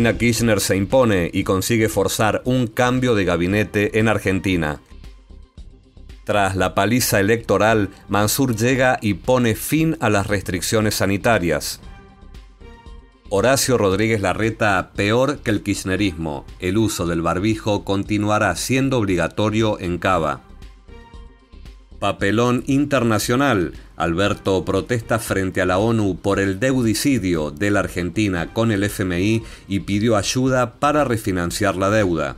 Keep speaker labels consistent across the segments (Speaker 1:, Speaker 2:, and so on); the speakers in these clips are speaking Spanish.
Speaker 1: Cristina Kirchner se impone y consigue forzar un cambio de gabinete en Argentina. Tras la paliza electoral, Mansur llega y pone fin a las restricciones sanitarias. Horacio Rodríguez Larreta, peor que el kirchnerismo, el uso del barbijo continuará siendo obligatorio en Cava. Papelón internacional. Alberto protesta frente a la ONU por el deudicidio de la Argentina con el FMI y pidió ayuda para refinanciar la deuda.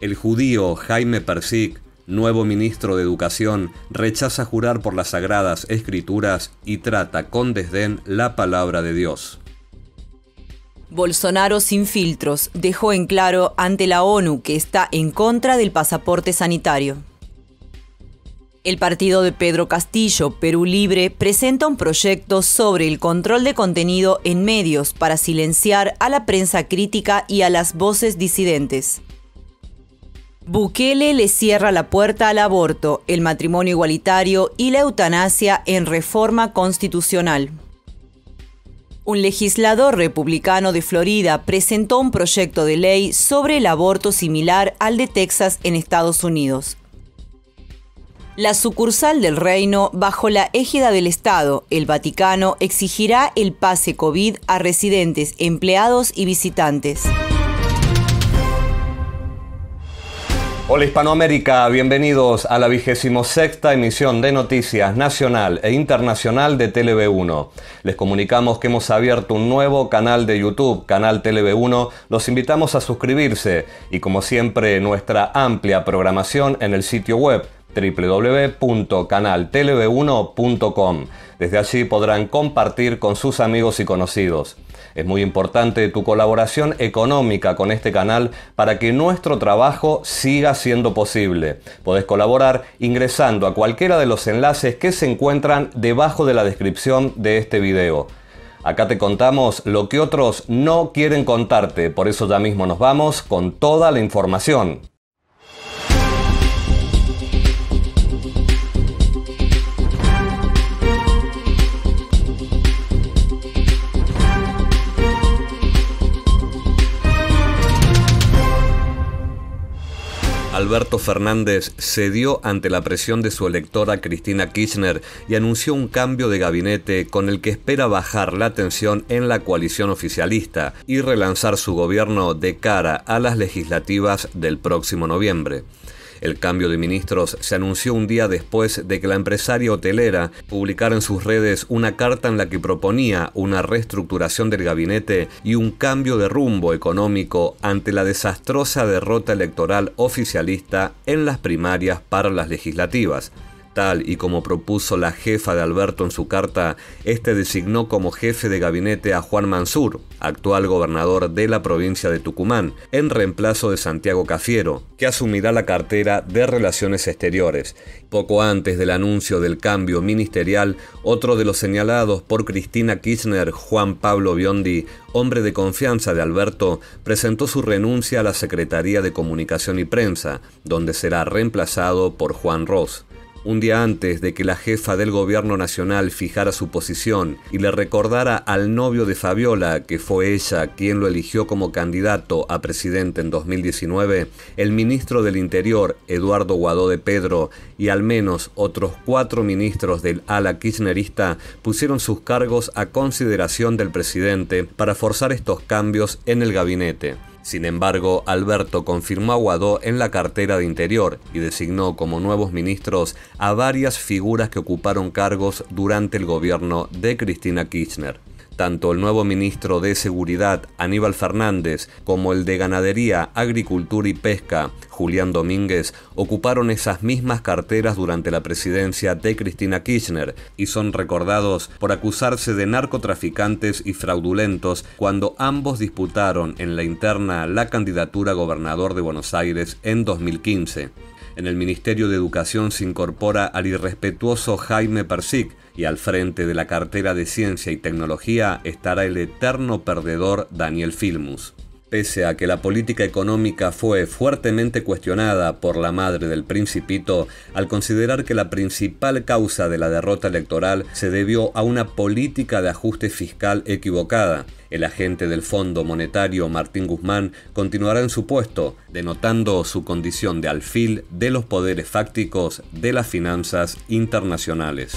Speaker 1: El judío Jaime Persic, nuevo ministro de Educación, rechaza jurar por las sagradas escrituras y trata con desdén la palabra de Dios.
Speaker 2: Bolsonaro sin filtros dejó en claro ante la ONU que está en contra del pasaporte sanitario. El partido de Pedro Castillo, Perú Libre, presenta un proyecto sobre el control de contenido en medios para silenciar a la prensa crítica y a las voces disidentes. Bukele le cierra la puerta al aborto, el matrimonio igualitario y la eutanasia en reforma constitucional. Un legislador republicano de Florida presentó un proyecto de ley sobre el aborto similar al de Texas en Estados Unidos. La sucursal del reino, bajo la égida del Estado, el Vaticano, exigirá el pase COVID a residentes, empleados y visitantes.
Speaker 1: Hola Hispanoamérica, bienvenidos a la 26 sexta emisión de noticias nacional e internacional de TLB1. Les comunicamos que hemos abierto un nuevo canal de YouTube, canal TLB1. Los invitamos a suscribirse y como siempre nuestra amplia programación en el sitio web www.canaltv1.com. Desde allí podrán compartir con sus amigos y conocidos. Es muy importante tu colaboración económica con este canal para que nuestro trabajo siga siendo posible. Podés colaborar ingresando a cualquiera de los enlaces que se encuentran debajo de la descripción de este video. Acá te contamos lo que otros no quieren contarte, por eso ya mismo nos vamos con toda la información. Alberto Fernández cedió ante la presión de su electora Cristina Kirchner y anunció un cambio de gabinete con el que espera bajar la tensión en la coalición oficialista y relanzar su gobierno de cara a las legislativas del próximo noviembre. El cambio de ministros se anunció un día después de que la empresaria hotelera publicara en sus redes una carta en la que proponía una reestructuración del gabinete y un cambio de rumbo económico ante la desastrosa derrota electoral oficialista en las primarias para las legislativas. Tal y como propuso la jefa de Alberto en su carta, este designó como jefe de gabinete a Juan Mansur, actual gobernador de la provincia de Tucumán, en reemplazo de Santiago Cafiero, que asumirá la cartera de Relaciones Exteriores. Poco antes del anuncio del cambio ministerial, otro de los señalados por Cristina Kirchner, Juan Pablo Biondi, hombre de confianza de Alberto, presentó su renuncia a la Secretaría de Comunicación y Prensa, donde será reemplazado por Juan Ross. Un día antes de que la jefa del gobierno nacional fijara su posición y le recordara al novio de Fabiola, que fue ella quien lo eligió como candidato a presidente en 2019, el ministro del Interior, Eduardo Guadó de Pedro, y al menos otros cuatro ministros del ala kirchnerista pusieron sus cargos a consideración del presidente para forzar estos cambios en el gabinete. Sin embargo, Alberto confirmó a Guadó en la cartera de Interior y designó como nuevos ministros a varias figuras que ocuparon cargos durante el gobierno de Cristina Kirchner. Tanto el nuevo ministro de Seguridad, Aníbal Fernández, como el de Ganadería, Agricultura y Pesca, Julián Domínguez, ocuparon esas mismas carteras durante la presidencia de Cristina Kirchner y son recordados por acusarse de narcotraficantes y fraudulentos cuando ambos disputaron en la interna la candidatura a gobernador de Buenos Aires en 2015. En el Ministerio de Educación se incorpora al irrespetuoso Jaime Persic y al frente de la cartera de Ciencia y Tecnología estará el eterno perdedor Daniel Filmus. Pese a que la política económica fue fuertemente cuestionada por la madre del principito, al considerar que la principal causa de la derrota electoral se debió a una política de ajuste fiscal equivocada, el agente del Fondo Monetario Martín Guzmán continuará en su puesto, denotando su condición de alfil de los poderes fácticos de las finanzas internacionales.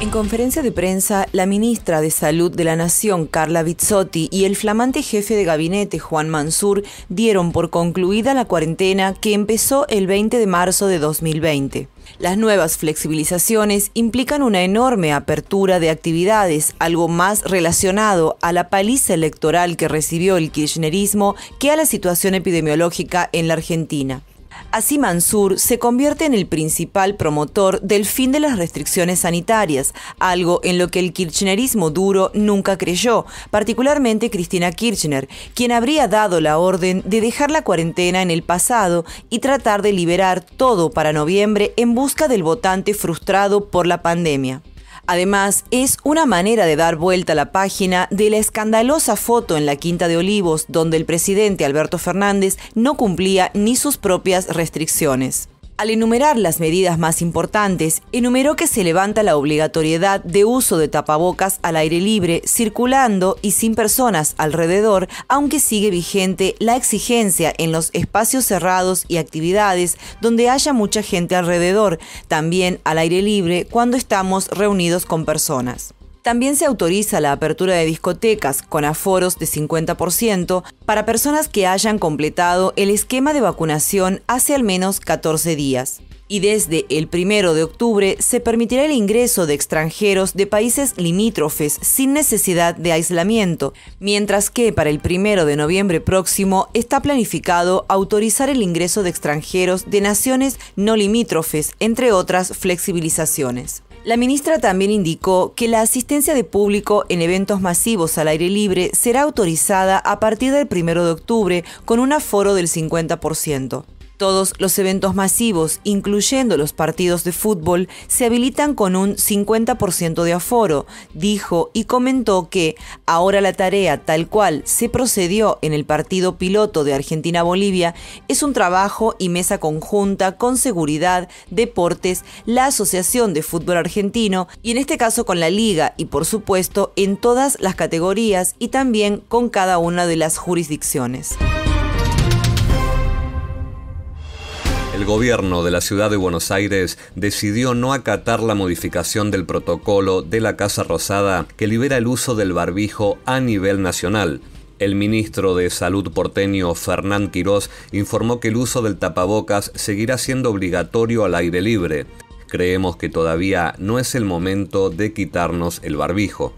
Speaker 2: En conferencia de prensa, la ministra de Salud de la Nación, Carla Vizzotti, y el flamante jefe de gabinete, Juan Mansur, dieron por concluida la cuarentena que empezó el 20 de marzo de 2020. Las nuevas flexibilizaciones implican una enorme apertura de actividades, algo más relacionado a la paliza electoral que recibió el kirchnerismo que a la situación epidemiológica en la Argentina. Así Mansur se convierte en el principal promotor del fin de las restricciones sanitarias, algo en lo que el kirchnerismo duro nunca creyó, particularmente Cristina Kirchner, quien habría dado la orden de dejar la cuarentena en el pasado y tratar de liberar todo para noviembre en busca del votante frustrado por la pandemia. Además, es una manera de dar vuelta a la página de la escandalosa foto en la Quinta de Olivos, donde el presidente Alberto Fernández no cumplía ni sus propias restricciones. Al enumerar las medidas más importantes, enumeró que se levanta la obligatoriedad de uso de tapabocas al aire libre, circulando y sin personas alrededor, aunque sigue vigente la exigencia en los espacios cerrados y actividades donde haya mucha gente alrededor, también al aire libre cuando estamos reunidos con personas. También se autoriza la apertura de discotecas con aforos de 50% para personas que hayan completado el esquema de vacunación hace al menos 14 días. Y desde el 1 de octubre se permitirá el ingreso de extranjeros de países limítrofes sin necesidad de aislamiento, mientras que para el 1 de noviembre próximo está planificado autorizar el ingreso de extranjeros de naciones no limítrofes, entre otras flexibilizaciones. La ministra también indicó que la asistencia de público en eventos masivos al aire libre será autorizada a partir del 1 de octubre con un aforo del 50%. Todos los eventos masivos, incluyendo los partidos de fútbol, se habilitan con un 50% de aforo, dijo y comentó que ahora la tarea tal cual se procedió en el partido piloto de Argentina-Bolivia es un trabajo y mesa conjunta con seguridad, deportes, la Asociación de Fútbol Argentino y en este caso con la liga y por supuesto en todas las categorías y también con cada una de las jurisdicciones.
Speaker 1: El gobierno de la ciudad de Buenos Aires decidió no acatar la modificación del protocolo de la Casa Rosada que libera el uso del barbijo a nivel nacional. El ministro de Salud porteño Fernán Quirós informó que el uso del tapabocas seguirá siendo obligatorio al aire libre. Creemos que todavía no es el momento de quitarnos el barbijo.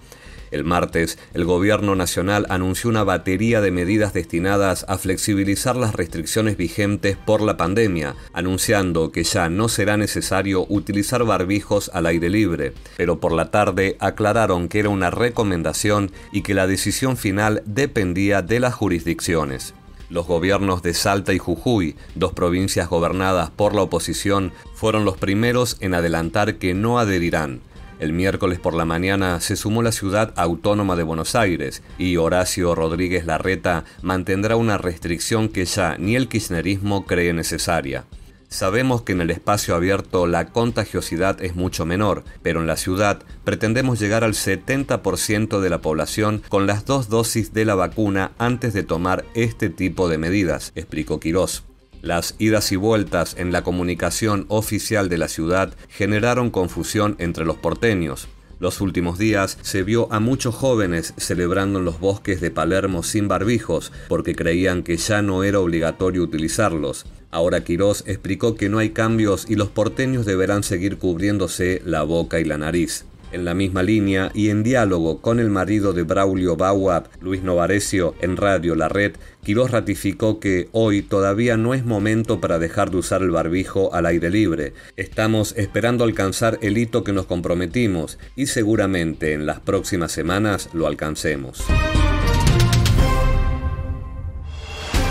Speaker 1: El martes, el Gobierno Nacional anunció una batería de medidas destinadas a flexibilizar las restricciones vigentes por la pandemia, anunciando que ya no será necesario utilizar barbijos al aire libre, pero por la tarde aclararon que era una recomendación y que la decisión final dependía de las jurisdicciones. Los gobiernos de Salta y Jujuy, dos provincias gobernadas por la oposición, fueron los primeros en adelantar que no adherirán. El miércoles por la mañana se sumó la ciudad autónoma de Buenos Aires y Horacio Rodríguez Larreta mantendrá una restricción que ya ni el kirchnerismo cree necesaria. Sabemos que en el espacio abierto la contagiosidad es mucho menor, pero en la ciudad pretendemos llegar al 70% de la población con las dos dosis de la vacuna antes de tomar este tipo de medidas, explicó Quirós. Las idas y vueltas en la comunicación oficial de la ciudad generaron confusión entre los porteños. Los últimos días se vio a muchos jóvenes celebrando en los bosques de Palermo sin barbijos porque creían que ya no era obligatorio utilizarlos. Ahora Quirós explicó que no hay cambios y los porteños deberán seguir cubriéndose la boca y la nariz. En la misma línea y en diálogo con el marido de Braulio Bauab, Luis Novarecio, en Radio La Red, Quirós ratificó que hoy todavía no es momento para dejar de usar el barbijo al aire libre. Estamos esperando alcanzar el hito que nos comprometimos y seguramente en las próximas semanas lo alcancemos.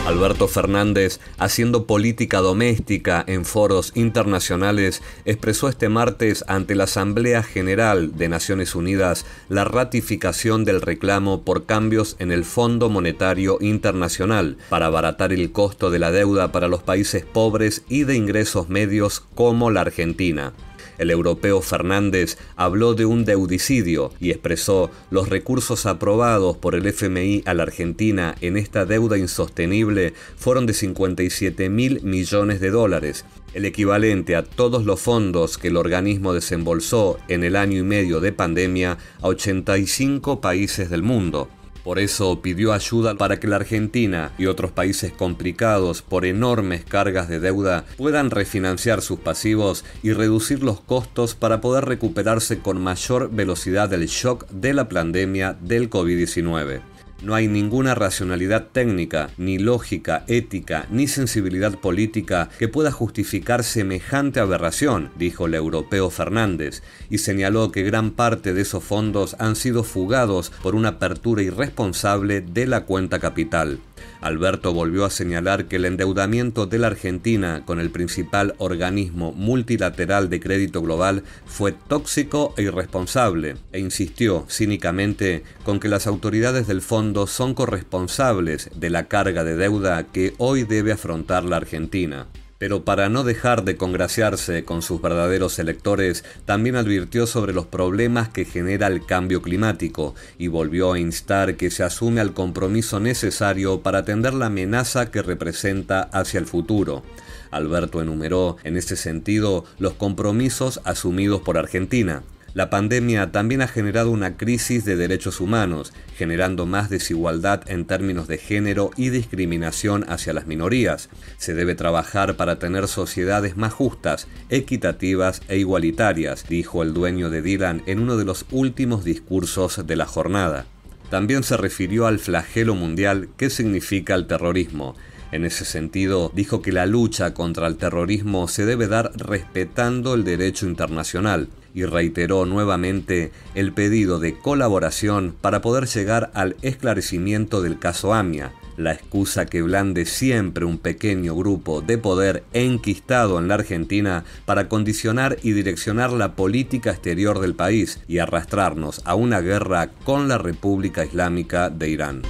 Speaker 1: Alberto Fernández, haciendo política doméstica en foros internacionales, expresó este martes ante la Asamblea General de Naciones Unidas la ratificación del reclamo por cambios en el Fondo Monetario Internacional para abaratar el costo de la deuda para los países pobres y de ingresos medios como la Argentina. El europeo Fernández habló de un deudicidio y expresó los recursos aprobados por el FMI a la Argentina en esta deuda insostenible fueron de 57 mil millones de dólares, el equivalente a todos los fondos que el organismo desembolsó en el año y medio de pandemia a 85 países del mundo. Por eso pidió ayuda para que la Argentina y otros países complicados por enormes cargas de deuda puedan refinanciar sus pasivos y reducir los costos para poder recuperarse con mayor velocidad del shock de la pandemia del COVID-19. No hay ninguna racionalidad técnica, ni lógica, ética, ni sensibilidad política que pueda justificar semejante aberración, dijo el europeo Fernández, y señaló que gran parte de esos fondos han sido fugados por una apertura irresponsable de la cuenta capital. Alberto volvió a señalar que el endeudamiento de la Argentina con el principal organismo multilateral de crédito global fue tóxico e irresponsable e insistió cínicamente con que las autoridades del fondo son corresponsables de la carga de deuda que hoy debe afrontar la Argentina. Pero para no dejar de congraciarse con sus verdaderos electores, también advirtió sobre los problemas que genera el cambio climático y volvió a instar que se asume al compromiso necesario para atender la amenaza que representa hacia el futuro. Alberto enumeró, en este sentido, los compromisos asumidos por Argentina. La pandemia también ha generado una crisis de derechos humanos, generando más desigualdad en términos de género y discriminación hacia las minorías. Se debe trabajar para tener sociedades más justas, equitativas e igualitarias, dijo el dueño de Dylan en uno de los últimos discursos de la jornada. También se refirió al flagelo mundial que significa el terrorismo en ese sentido, dijo que la lucha contra el terrorismo se debe dar respetando el derecho internacional y reiteró nuevamente el pedido de colaboración para poder llegar al esclarecimiento del caso Amia, la excusa que blande siempre un pequeño grupo de poder enquistado en la Argentina para condicionar y direccionar la política exterior del país y arrastrarnos a una guerra con la República Islámica de Irán.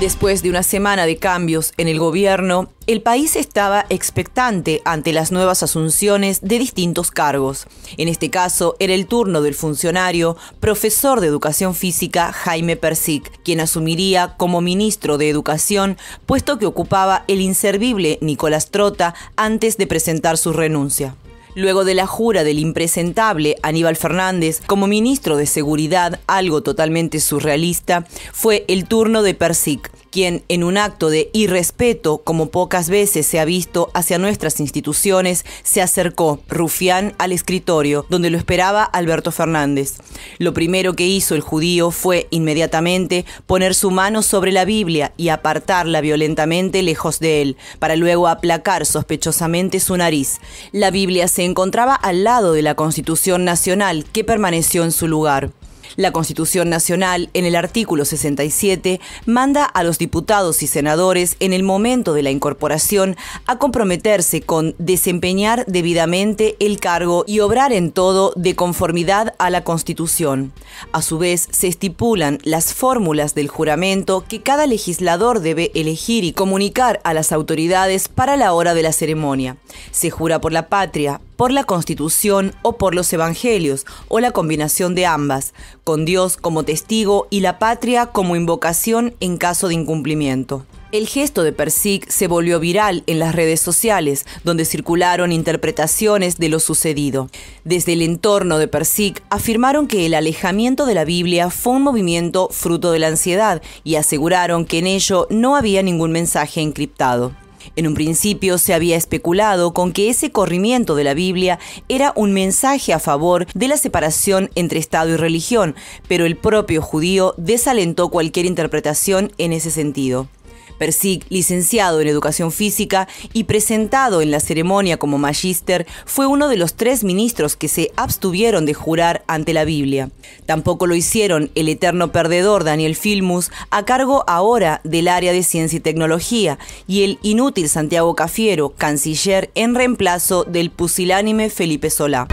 Speaker 2: Después de una semana de cambios en el gobierno, el país estaba expectante ante las nuevas asunciones de distintos cargos. En este caso, era el turno del funcionario, profesor de educación física Jaime Persic, quien asumiría como ministro de Educación, puesto que ocupaba el inservible Nicolás Trota antes de presentar su renuncia luego de la jura del impresentable Aníbal Fernández como ministro de Seguridad, algo totalmente surrealista, fue el turno de Persic, quien en un acto de irrespeto, como pocas veces se ha visto hacia nuestras instituciones, se acercó, rufián, al escritorio, donde lo esperaba Alberto Fernández. Lo primero que hizo el judío fue, inmediatamente, poner su mano sobre la Biblia y apartarla violentamente lejos de él, para luego aplacar sospechosamente su nariz. La Biblia se encontraba al lado de la Constitución Nacional, que permaneció en su lugar. La Constitución Nacional, en el artículo 67, manda a los diputados y senadores en el momento de la incorporación a comprometerse con desempeñar debidamente el cargo y obrar en todo de conformidad a la Constitución. A su vez, se estipulan las fórmulas del juramento que cada legislador debe elegir y comunicar a las autoridades para la hora de la ceremonia. Se jura por la patria, por la Constitución o por los Evangelios, o la combinación de ambas, con Dios como testigo y la patria como invocación en caso de incumplimiento. El gesto de Persic se volvió viral en las redes sociales, donde circularon interpretaciones de lo sucedido. Desde el entorno de Persic afirmaron que el alejamiento de la Biblia fue un movimiento fruto de la ansiedad y aseguraron que en ello no había ningún mensaje encriptado. En un principio se había especulado con que ese corrimiento de la Biblia era un mensaje a favor de la separación entre Estado y religión, pero el propio judío desalentó cualquier interpretación en ese sentido. Persig, licenciado en Educación Física y presentado en la ceremonia como magíster, fue uno de los tres ministros que se abstuvieron de jurar ante la Biblia. Tampoco lo hicieron el eterno perdedor Daniel Filmus, a cargo ahora del área de Ciencia y Tecnología, y el inútil Santiago Cafiero, canciller en reemplazo del pusilánime Felipe Solá.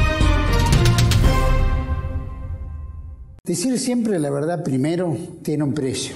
Speaker 2: Decir siempre
Speaker 3: la verdad primero tiene un precio.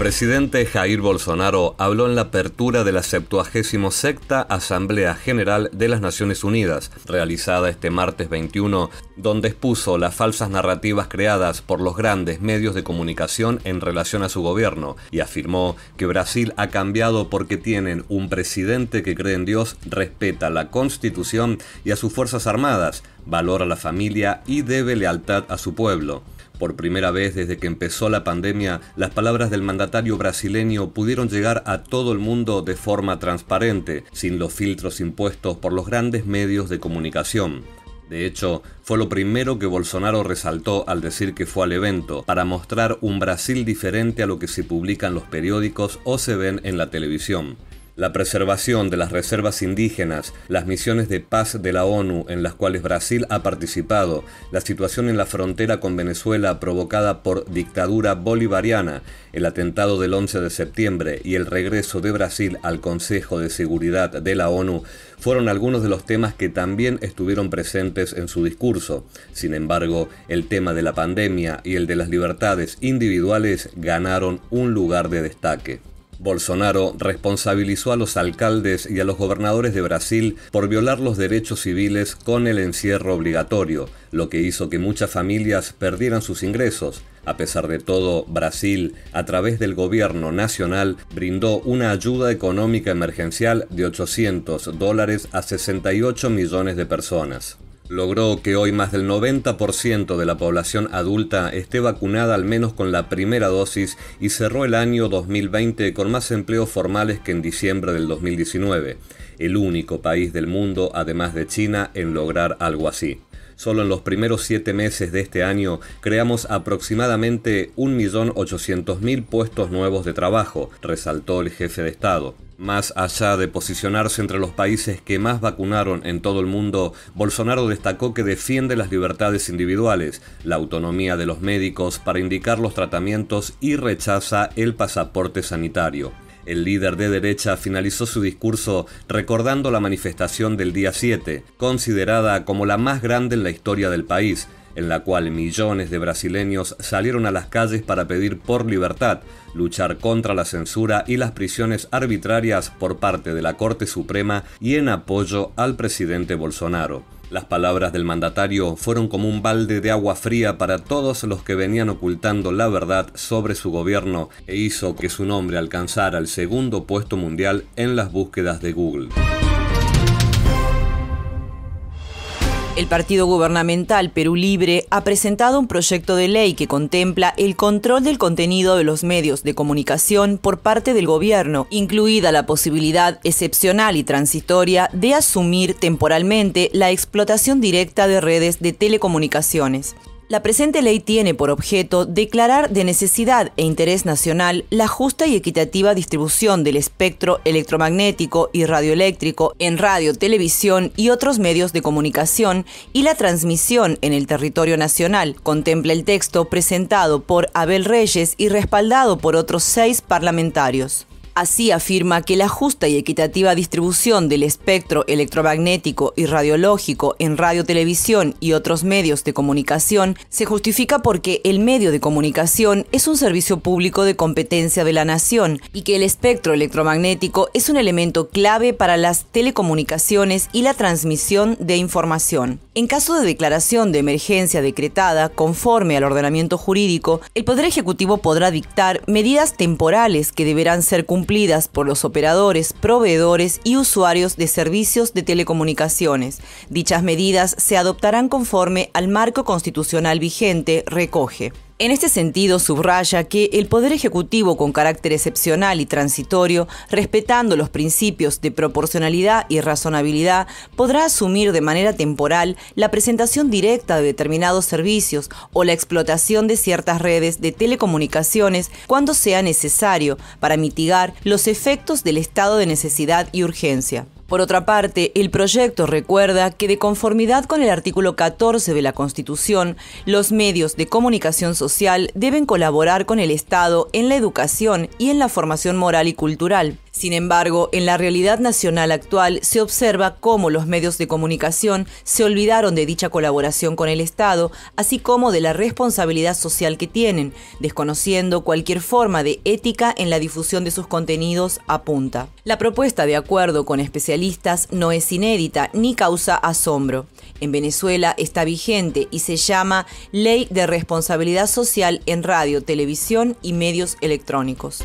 Speaker 1: presidente Jair Bolsonaro habló en la apertura de la 76 Asamblea General de las Naciones Unidas, realizada este martes 21, donde expuso las falsas narrativas creadas por los grandes medios de comunicación en relación a su gobierno y afirmó que Brasil ha cambiado porque tienen un presidente que cree en Dios, respeta la Constitución y a sus Fuerzas Armadas, valora a la familia y debe lealtad a su pueblo. Por primera vez desde que empezó la pandemia, las palabras del mandatario brasileño pudieron llegar a todo el mundo de forma transparente, sin los filtros impuestos por los grandes medios de comunicación. De hecho, fue lo primero que Bolsonaro resaltó al decir que fue al evento, para mostrar un Brasil diferente a lo que se publica en los periódicos o se ven en la televisión la preservación de las reservas indígenas, las misiones de paz de la ONU en las cuales Brasil ha participado, la situación en la frontera con Venezuela provocada por dictadura bolivariana, el atentado del 11 de septiembre y el regreso de Brasil al Consejo de Seguridad de la ONU fueron algunos de los temas que también estuvieron presentes en su discurso. Sin embargo, el tema de la pandemia y el de las libertades individuales ganaron un lugar de destaque. Bolsonaro responsabilizó a los alcaldes y a los gobernadores de Brasil por violar los derechos civiles con el encierro obligatorio, lo que hizo que muchas familias perdieran sus ingresos. A pesar de todo, Brasil, a través del gobierno nacional, brindó una ayuda económica emergencial de 800 dólares a 68 millones de personas logró que hoy más del 90% de la población adulta esté vacunada al menos con la primera dosis y cerró el año 2020 con más empleos formales que en diciembre del 2019, el único país del mundo, además de China, en lograr algo así. Solo en los primeros siete meses de este año creamos aproximadamente 1.800.000 puestos nuevos de trabajo, resaltó el jefe de Estado. Más allá de posicionarse entre los países que más vacunaron en todo el mundo, Bolsonaro destacó que defiende las libertades individuales, la autonomía de los médicos para indicar los tratamientos y rechaza el pasaporte sanitario. El líder de derecha finalizó su discurso recordando la manifestación del día 7, considerada como la más grande en la historia del país, en la cual millones de brasileños salieron a las calles para pedir por libertad, luchar contra la censura y las prisiones arbitrarias por parte de la Corte Suprema y en apoyo al presidente Bolsonaro. Las palabras del mandatario fueron como un balde de agua fría para todos los que venían ocultando la verdad sobre su gobierno e hizo que su nombre alcanzara el segundo puesto mundial en las búsquedas de Google.
Speaker 2: El partido gubernamental Perú Libre ha presentado un proyecto de ley que contempla el control del contenido de los medios de comunicación por parte del gobierno, incluida la posibilidad excepcional y transitoria de asumir temporalmente la explotación directa de redes de telecomunicaciones. La presente ley tiene por objeto declarar de necesidad e interés nacional la justa y equitativa distribución del espectro electromagnético y radioeléctrico en radio, televisión y otros medios de comunicación y la transmisión en el territorio nacional. Contempla el texto presentado por Abel Reyes y respaldado por otros seis parlamentarios. Así afirma que la justa y equitativa distribución del espectro electromagnético y radiológico en radio, televisión y otros medios de comunicación se justifica porque el medio de comunicación es un servicio público de competencia de la nación y que el espectro electromagnético es un elemento clave para las telecomunicaciones y la transmisión de información. En caso de declaración de emergencia decretada conforme al ordenamiento jurídico, el Poder Ejecutivo podrá dictar medidas temporales que deberán ser cumplidas por los operadores, proveedores y usuarios de servicios de telecomunicaciones. Dichas medidas se adoptarán conforme al marco constitucional vigente, recoge. En este sentido, subraya que el Poder Ejecutivo con carácter excepcional y transitorio, respetando los principios de proporcionalidad y razonabilidad, podrá asumir de manera temporal la presentación directa de determinados servicios o la explotación de ciertas redes de telecomunicaciones cuando sea necesario para mitigar los efectos del estado de necesidad y urgencia. Por otra parte, el proyecto recuerda que de conformidad con el artículo 14 de la Constitución, los medios de comunicación social deben colaborar con el Estado en la educación y en la formación moral y cultural. Sin embargo, en la realidad nacional actual se observa cómo los medios de comunicación se olvidaron de dicha colaboración con el Estado, así como de la responsabilidad social que tienen, desconociendo cualquier forma de ética en la difusión de sus contenidos, apunta. La propuesta, de acuerdo con especialistas, no es inédita ni causa asombro. En Venezuela está vigente y se llama Ley de Responsabilidad Social en Radio, Televisión y Medios Electrónicos.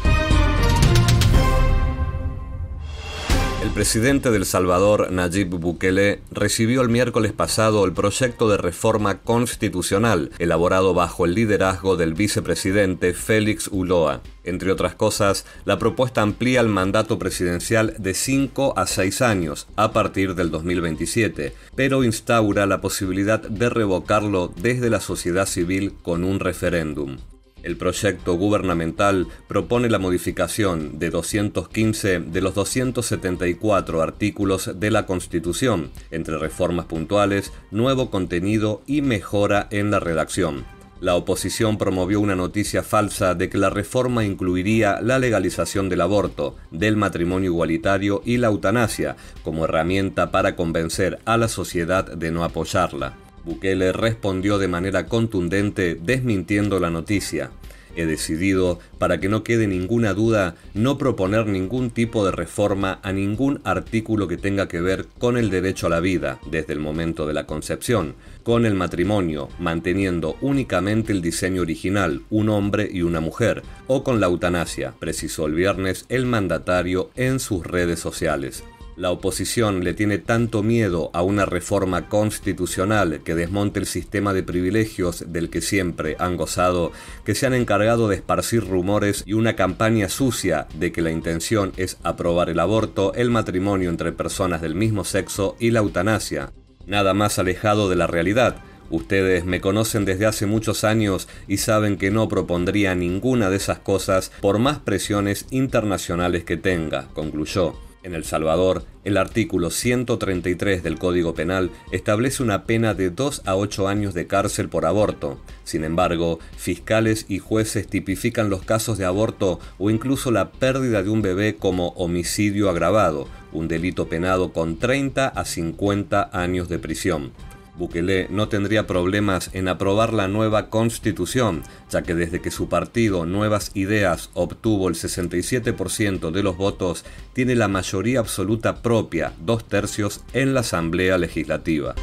Speaker 1: presidente del Salvador, Nayib Bukele, recibió el miércoles pasado el proyecto de reforma constitucional elaborado bajo el liderazgo del vicepresidente Félix Ulloa. Entre otras cosas, la propuesta amplía el mandato presidencial de 5 a 6 años a partir del 2027, pero instaura la posibilidad de revocarlo desde la sociedad civil con un referéndum. El proyecto gubernamental propone la modificación de 215 de los 274 artículos de la Constitución, entre reformas puntuales, nuevo contenido y mejora en la redacción. La oposición promovió una noticia falsa de que la reforma incluiría la legalización del aborto, del matrimonio igualitario y la eutanasia como herramienta para convencer a la sociedad de no apoyarla. Bukele respondió de manera contundente desmintiendo la noticia. He decidido, para que no quede ninguna duda, no proponer ningún tipo de reforma a ningún artículo que tenga que ver con el derecho a la vida, desde el momento de la concepción, con el matrimonio, manteniendo únicamente el diseño original, un hombre y una mujer, o con la eutanasia, precisó el viernes el mandatario en sus redes sociales la oposición le tiene tanto miedo a una reforma constitucional que desmonte el sistema de privilegios del que siempre han gozado, que se han encargado de esparcir rumores y una campaña sucia de que la intención es aprobar el aborto, el matrimonio entre personas del mismo sexo y la eutanasia. Nada más alejado de la realidad. Ustedes me conocen desde hace muchos años y saben que no propondría ninguna de esas cosas por más presiones internacionales que tenga, concluyó. En El Salvador, el artículo 133 del Código Penal establece una pena de 2 a 8 años de cárcel por aborto. Sin embargo, fiscales y jueces tipifican los casos de aborto o incluso la pérdida de un bebé como homicidio agravado, un delito penado con 30 a 50 años de prisión. Bukele no tendría problemas en aprobar la nueva constitución, ya que desde que su partido Nuevas Ideas obtuvo el 67% de los votos, tiene la mayoría absoluta propia, dos tercios, en la Asamblea Legislativa.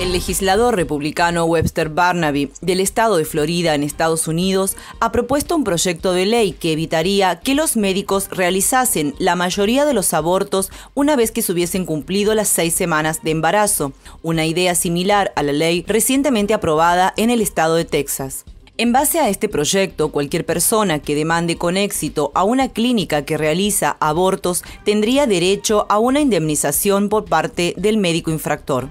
Speaker 2: El legislador republicano Webster Barnaby del estado de Florida en Estados Unidos ha propuesto un proyecto de ley que evitaría que los médicos realizasen la mayoría de los abortos una vez que se hubiesen cumplido las seis semanas de embarazo, una idea similar a la ley recientemente aprobada en el estado de Texas. En base a este proyecto, cualquier persona que demande con éxito a una clínica que realiza abortos tendría derecho a una indemnización por parte del médico infractor.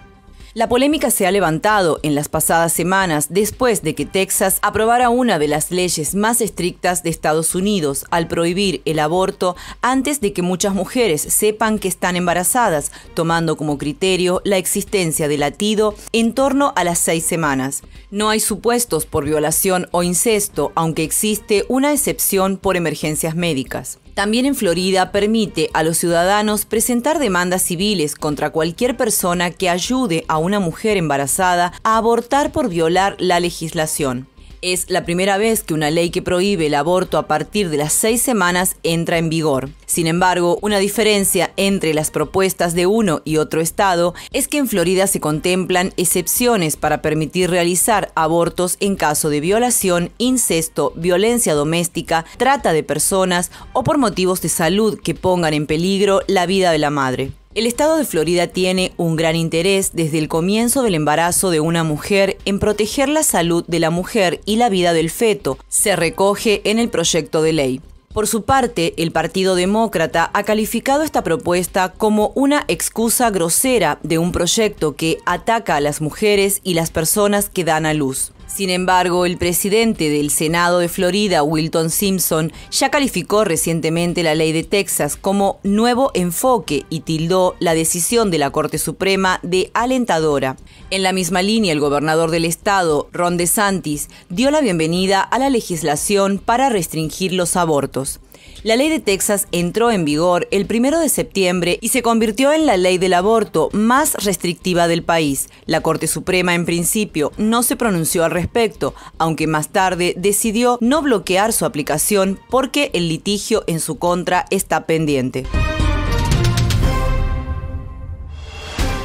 Speaker 2: La polémica se ha levantado en las pasadas semanas después de que Texas aprobara una de las leyes más estrictas de Estados Unidos al prohibir el aborto antes de que muchas mujeres sepan que están embarazadas, tomando como criterio la existencia de latido en torno a las seis semanas. No hay supuestos por violación o incesto, aunque existe una excepción por emergencias médicas. También en Florida permite a los ciudadanos presentar demandas civiles contra cualquier persona que ayude a una mujer embarazada a abortar por violar la legislación. Es la primera vez que una ley que prohíbe el aborto a partir de las seis semanas entra en vigor. Sin embargo, una diferencia entre las propuestas de uno y otro estado es que en Florida se contemplan excepciones para permitir realizar abortos en caso de violación, incesto, violencia doméstica, trata de personas o por motivos de salud que pongan en peligro la vida de la madre. El estado de Florida tiene un gran interés desde el comienzo del embarazo de una mujer en proteger la salud de la mujer y la vida del feto, se recoge en el proyecto de ley. Por su parte, el Partido Demócrata ha calificado esta propuesta como una excusa grosera de un proyecto que ataca a las mujeres y las personas que dan a luz. Sin embargo, el presidente del Senado de Florida, Wilton Simpson, ya calificó recientemente la ley de Texas como nuevo enfoque y tildó la decisión de la Corte Suprema de alentadora. En la misma línea, el gobernador del estado, Ron DeSantis, dio la bienvenida a la legislación para restringir los abortos. La ley de Texas entró en vigor el 1 de septiembre y se convirtió en la ley del aborto más restrictiva del país. La Corte Suprema en principio no se pronunció al respecto, aunque más tarde decidió no bloquear su aplicación porque el litigio en su contra está pendiente.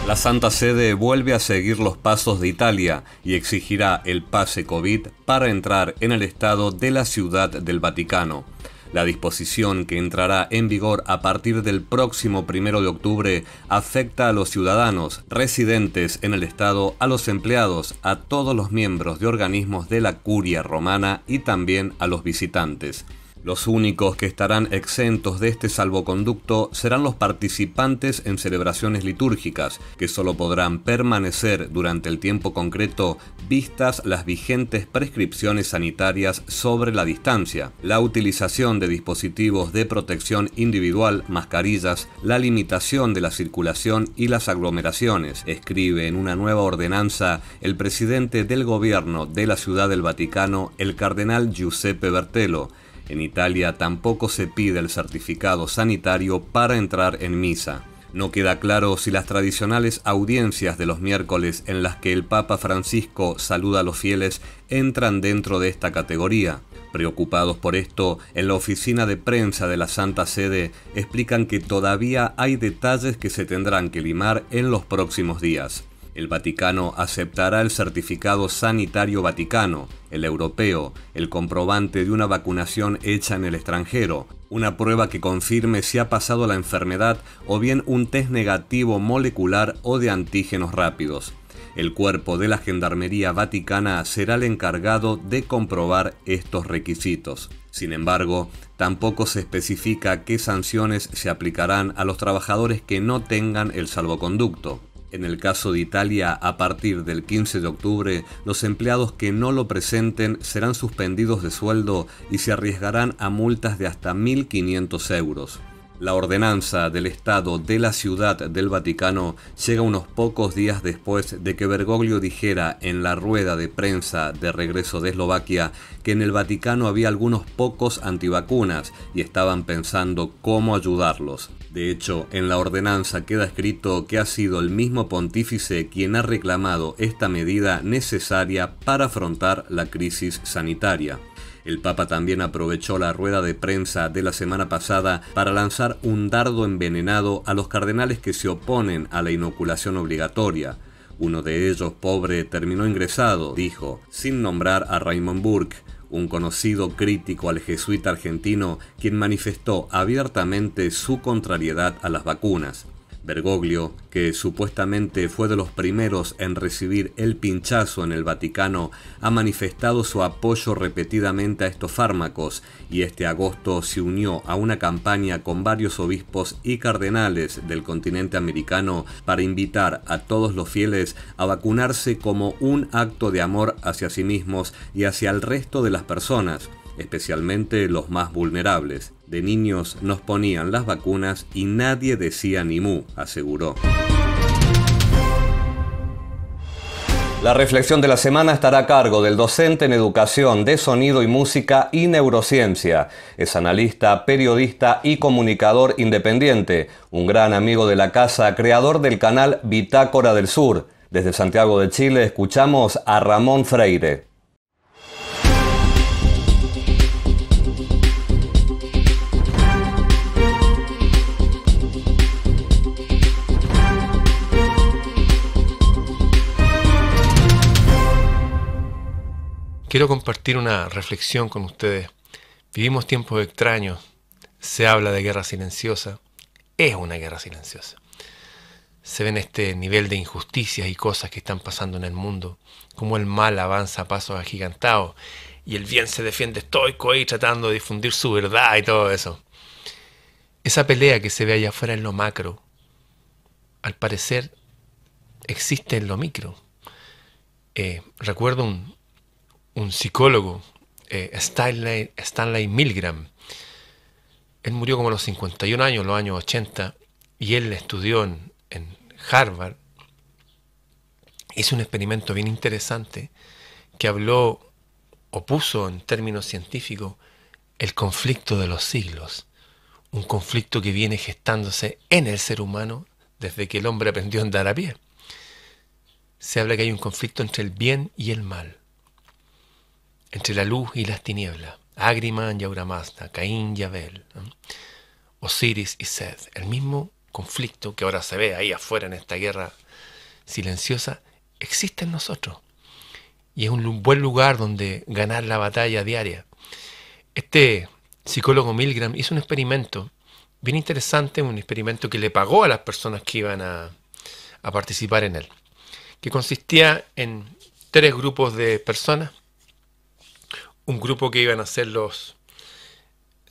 Speaker 1: La Santa Sede vuelve a seguir los pasos de Italia y exigirá el pase COVID para entrar en el estado de la Ciudad del Vaticano. La disposición que entrará en vigor a partir del próximo primero de octubre afecta a los ciudadanos residentes en el Estado, a los empleados, a todos los miembros de organismos de la curia romana y también a los visitantes. Los únicos que estarán exentos de este salvoconducto serán los participantes en celebraciones litúrgicas, que solo podrán permanecer durante el tiempo concreto vistas las vigentes prescripciones sanitarias sobre la distancia, la utilización de dispositivos de protección individual, mascarillas, la limitación de la circulación y las aglomeraciones, escribe en una nueva ordenanza el presidente del gobierno de la Ciudad del Vaticano, el cardenal Giuseppe Bertello. En Italia tampoco se pide el certificado sanitario para entrar en misa. No queda claro si las tradicionales audiencias de los miércoles en las que el Papa Francisco saluda a los fieles entran dentro de esta categoría. Preocupados por esto, en la oficina de prensa de la Santa Sede explican que todavía hay detalles que se tendrán que limar en los próximos días el Vaticano aceptará el certificado sanitario vaticano, el europeo, el comprobante de una vacunación hecha en el extranjero, una prueba que confirme si ha pasado la enfermedad o bien un test negativo molecular o de antígenos rápidos. El cuerpo de la Gendarmería Vaticana será el encargado de comprobar estos requisitos. Sin embargo, tampoco se especifica qué sanciones se aplicarán a los trabajadores que no tengan el salvoconducto. En el caso de Italia, a partir del 15 de octubre, los empleados que no lo presenten serán suspendidos de sueldo y se arriesgarán a multas de hasta 1.500 euros. La ordenanza del Estado de la Ciudad del Vaticano llega unos pocos días después de que Bergoglio dijera en la rueda de prensa de regreso de Eslovaquia que en el Vaticano había algunos pocos antivacunas y estaban pensando cómo ayudarlos. De hecho, en la ordenanza queda escrito que ha sido el mismo pontífice quien ha reclamado esta medida necesaria para afrontar la crisis sanitaria. El Papa también aprovechó la rueda de prensa de la semana pasada para lanzar un dardo envenenado a los cardenales que se oponen a la inoculación obligatoria. Uno de ellos, pobre, terminó ingresado, dijo, sin nombrar a Raymond Burke, un conocido crítico al jesuita argentino quien manifestó abiertamente su contrariedad a las vacunas. Bergoglio, que supuestamente fue de los primeros en recibir el pinchazo en el Vaticano, ha manifestado su apoyo repetidamente a estos fármacos y este agosto se unió a una campaña con varios obispos y cardenales del continente americano para invitar a todos los fieles a vacunarse como un acto de amor hacia sí mismos y hacia el resto de las personas especialmente los más vulnerables. De niños nos ponían las vacunas y nadie decía ni mu, aseguró. La reflexión de la semana estará a cargo del docente en educación de sonido y música y neurociencia. Es analista, periodista y comunicador independiente, un gran amigo de la casa, creador del canal Bitácora del Sur. Desde Santiago de Chile escuchamos a Ramón Freire.
Speaker 3: Quiero compartir una reflexión con ustedes. Vivimos tiempos extraños. Se habla de guerra silenciosa. Es una guerra silenciosa. Se ven este nivel de injusticias y cosas que están pasando en el mundo, como el mal avanza a pasos agigantados y el bien se defiende estoico y tratando de difundir su verdad y todo eso. Esa pelea que se ve allá afuera en lo macro, al parecer existe en lo micro. Eh, recuerdo un, un psicólogo, eh, Stanley, Milgram. Él murió como a los 51 años, en los años 80, y él estudió en, en Harvard. Hizo un experimento bien interesante que habló o puso en términos científicos el conflicto de los siglos, un conflicto que viene gestándose en el ser humano desde que el hombre aprendió a andar a pie. Se habla que hay un conflicto entre el bien y el mal entre la luz y las tinieblas, Agriman y Auramazda, Caín y Abel, Osiris y Seth, el mismo conflicto que ahora se ve ahí afuera en esta guerra silenciosa, existe en nosotros. Y es un buen lugar donde ganar la batalla diaria. Este psicólogo Milgram hizo un experimento bien interesante, un experimento que le pagó a las personas que iban a participar en él, que consistía en tres grupos de personas un grupo que iban a ser los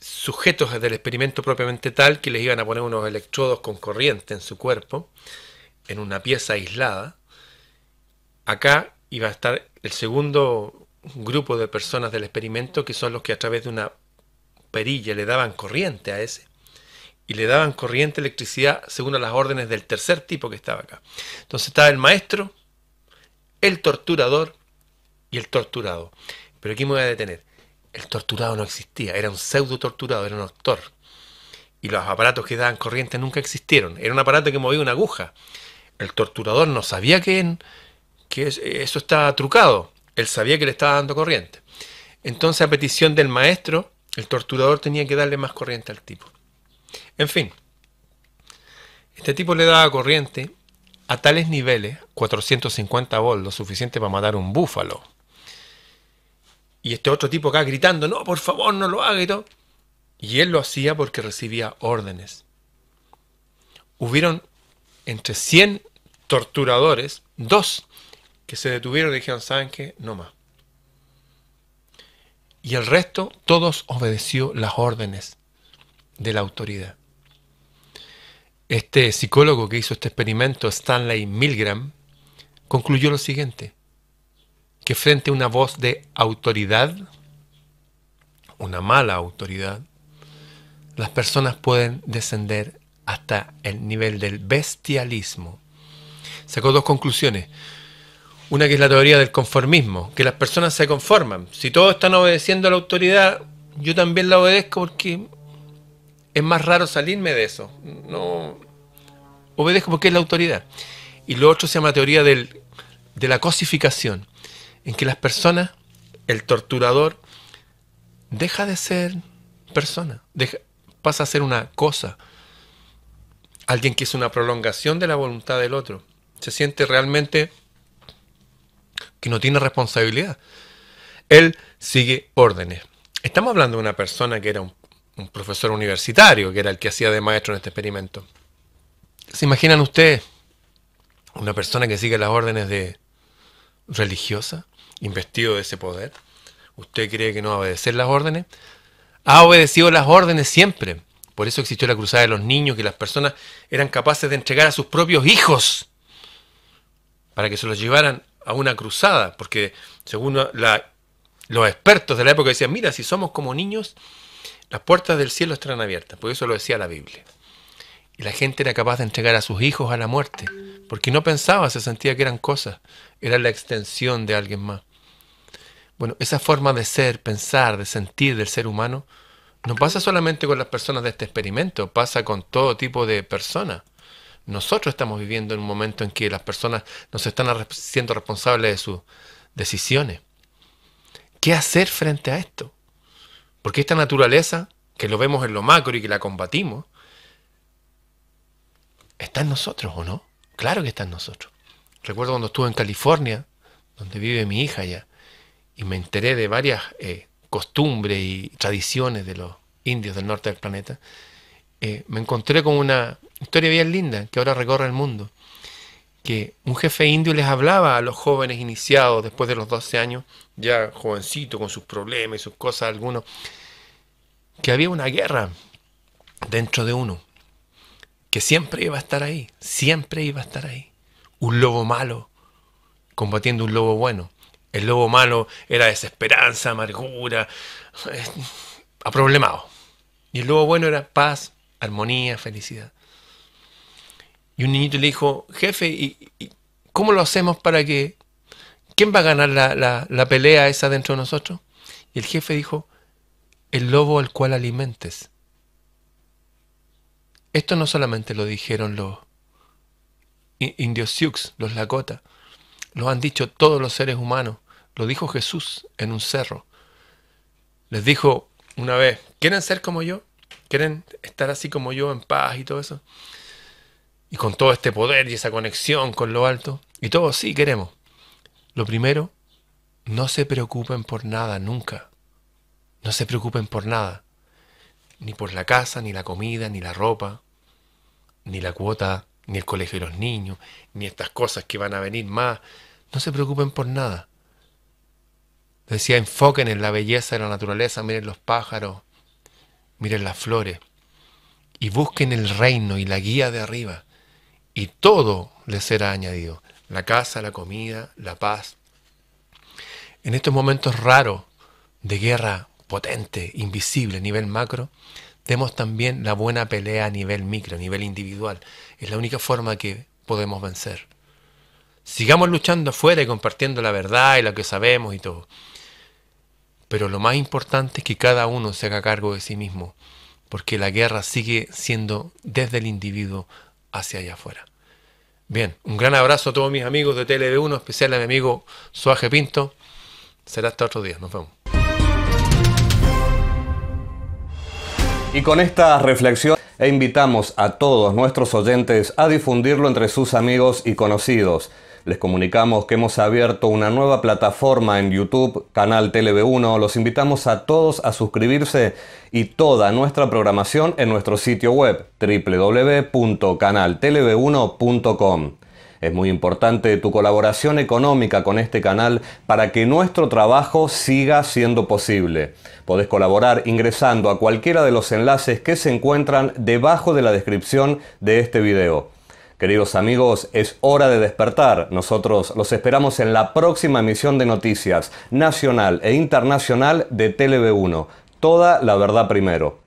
Speaker 3: sujetos del experimento propiamente tal, que les iban a poner unos electrodos con corriente en su cuerpo, en una pieza aislada. Acá iba a estar el segundo grupo de personas del experimento, que son los que a través de una perilla le daban corriente a ese y le daban corriente, electricidad, según las órdenes del tercer tipo que estaba acá. Entonces estaba el maestro, el torturador y el torturado. Pero aquí me voy a detener. El torturado no existía, era un pseudo torturado, era un actor. Y los aparatos que daban corriente nunca existieron. Era un aparato que movía una aguja. El torturador no sabía que, que eso estaba trucado. Él sabía que le estaba dando corriente. Entonces, a petición del maestro, el torturador tenía que darle más corriente al tipo. En fin, este tipo le daba corriente a tales niveles, 450 volts, lo suficiente para matar un búfalo. Y este otro tipo acá gritando, no, por favor, no lo haga y todo. Y él lo hacía porque recibía órdenes. Hubieron entre 100 torturadores, dos que se detuvieron y dijeron, ¿saben qué? No más. Y el resto, todos obedeció las órdenes de la autoridad. Este psicólogo que hizo este experimento, Stanley Milgram, concluyó lo siguiente que frente a una voz de autoridad, una mala autoridad, las personas pueden descender hasta el nivel del bestialismo. Sacó dos conclusiones. Una que es la teoría del conformismo, que las personas se conforman. Si todos están obedeciendo a la autoridad, yo también la obedezco porque es más raro salirme de eso. No obedezco porque es la autoridad. Y lo otro se llama teoría de la cosificación, en que las personas, el torturador, deja de ser persona, pasa a ser una cosa, alguien que es una prolongación de la voluntad del otro. Se siente realmente que no tiene responsabilidad. Él sigue órdenes. Estamos hablando de una persona que era un, un profesor universitario, que era el que hacía de maestro en este experimento. ¿Se imaginan ustedes una persona que sigue las órdenes de religiosa? investido de ese poder, usted cree que no va a obedecer las órdenes, ha obedecido las órdenes siempre. Por eso existió la cruzada de los niños, que las personas eran capaces de entregar a sus propios hijos para que se los llevaran a una cruzada, porque según los expertos de la época decían, mira, si somos como niños, las puertas del cielo estarán abiertas, por eso lo decía la Biblia. Y la gente era capaz de entregar a sus hijos a la muerte, porque no pensaba, se sentía que eran cosas, era la extensión de alguien más. Bueno, esa forma de ser, pensar, de sentir del ser humano, no pasa solamente con las personas de este experimento, pasa con todo tipo de personas. Nosotros estamos viviendo en un momento en que las personas nos están siendo responsables de sus decisiones. ¿Qué hacer frente a esto? Porque esta naturaleza, que lo vemos en lo macro y que la combatimos, está en nosotros, ¿o no? Claro que está en nosotros. Recuerdo cuando estuve en California, donde vive mi hija ya, y me enteré de varias eh, costumbres y tradiciones de los indios del norte del planeta, eh, me encontré con una historia bien linda que ahora recorre el mundo, que un jefe indio les hablaba a los jóvenes iniciados después de los 12 años, ya jovencito con sus problemas y sus cosas, algunos, que había una guerra dentro de uno, que siempre iba a estar ahí, siempre iba a estar ahí. Un lobo malo combatiendo un lobo bueno. El lobo malo era desesperanza, amargura, eh, aproblemado. Y el lobo bueno era paz, armonía, felicidad. Y un niñito le dijo, jefe, ¿y, cómo lo hacemos para que... ¿Quién va a ganar la, la pelea esa dentro de nosotros? Y el jefe dijo, el lobo al cual alimentes. Esto no solamente lo dijeron los indios Sioux, los Lakota, lo han dicho todos los seres humanos, lo dijo Jesús en un cerro. Les dijo una vez, ¿quieren ser como yo? ¿Quieren estar así como yo en paz y todo eso? Y con todo este poder y esa conexión con lo alto. Y todo. sí queremos. Lo primero, no se preocupen por nada nunca. No se preocupen por nada ni por la casa, ni la comida, ni la ropa, ni la cuota, ni el colegio de los niños, ni estas cosas que van a venir más. No se preocupen por nada. Decía, enfoquen en la belleza de la naturaleza, miren los pájaros, miren las flores, y busquen el reino y la guía de arriba, y todo les será añadido, la casa, la comida, la paz. En estos momentos raros de guerra potente, invisible, a nivel macro, demos también la buena pelea a nivel micro, a nivel individual. Es la única forma que podemos vencer. Sigamos luchando afuera y compartiendo la verdad y lo que sabemos y todo. Pero lo más importante es que cada uno se haga cargo de sí mismo, porque la guerra sigue siendo desde el individuo hacia allá afuera. Bien, un gran abrazo a todos mis amigos de TLB1, especial a mi amigo Suaje Pinto. Será hasta otro día, nos vemos.
Speaker 1: Y con esta reflexión e invitamos a todos nuestros oyentes a difundirlo entre sus amigos y conocidos. Les comunicamos que hemos abierto una nueva plataforma en YouTube, canal tv 1 Los invitamos a todos a suscribirse y toda nuestra programación en nuestro sitio web www.canaltv1.com. Es muy importante tu colaboración económica con este canal para que nuestro trabajo siga siendo posible. Podés colaborar ingresando a cualquiera de los enlaces que se encuentran debajo de la descripción de este video. Queridos amigos, es hora de despertar. Nosotros los esperamos en la próxima emisión de noticias nacional e internacional de tv 1 Toda la verdad primero.